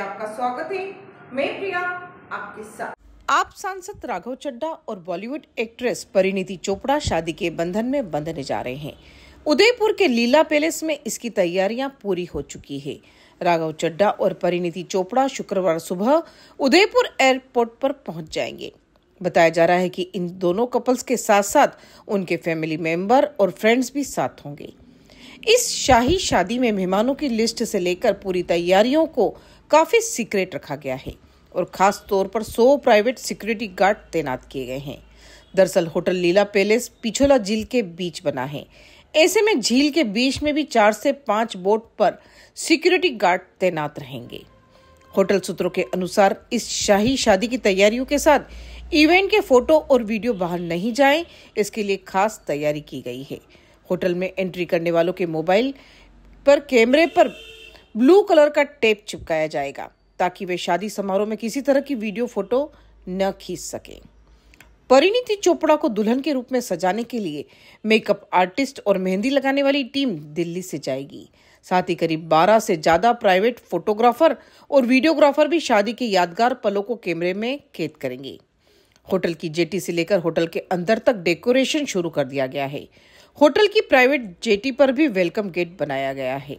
आपका स्वागत है मैं प्रिया आपके साथ आप सांसद राघव चड्डा और बॉलीवुड एक्ट्रेस परिणीति चोपड़ा शादी के बंधन में बंधने जा रहे हैं उदयपुर के लीला पैलेस में इसकी तैयारियां पूरी हो चुकी है राघव चड्डा और परिणीति चोपड़ा शुक्रवार सुबह उदयपुर एयरपोर्ट पर पहुंच जाएंगे बताया जा रहा है कि इन दोनों कपल्स के साथ साथ उनके फैमिली मेंबर और फ्रेंड्स भी साथ होंगे इस शाही शादी में मेहमानों की लिस्ट से लेकर पूरी तैयारियों को काफ़ी सीक्रेट रखा गया है और ख़ास तौर पर 100 प्राइवेट सिक्योरिटी गार्ड तैनात किए गए हैं दरअसल होटल लीला पैलेस पिछोला झील के बीच बना है ऐसे में झील के बीच में भी चार से पांच बोट पर सिक्योरिटी गार्ड तैनात रहेंगे होटल सूत्रों के अनुसार इस शाही शादी की तैयारियों के साथ इवेंट के फोटो और वीडियो बाहर नहीं जाए इसके लिए खास तैयारी की गई है होटल में एंट्री करने वालों के मोबाइल पर कैमरे पर ब्लू कलर का टेप चिपकाया जाएगा ताकि वे शादी समारोह में किसी तरह की वीडियो फोटो न खींच सके परिणीति चोपड़ा को दुल्हन के रूप में सजाने के लिए मेकअप आर्टिस्ट और मेहंदी लगाने वाली टीम दिल्ली से जाएगी साथ ही करीब 12 से ज्यादा प्राइवेट फोटोग्राफर और वीडियोग्राफर भी शादी के यादगार पलों को कैमरे में कैद करेंगे होटल की जेटी से लेकर होटल के अंदर तक डेकोरेशन शुरू कर दिया गया है होटल की प्राइवेट जेटी पर भी वेलकम गेट बनाया गया है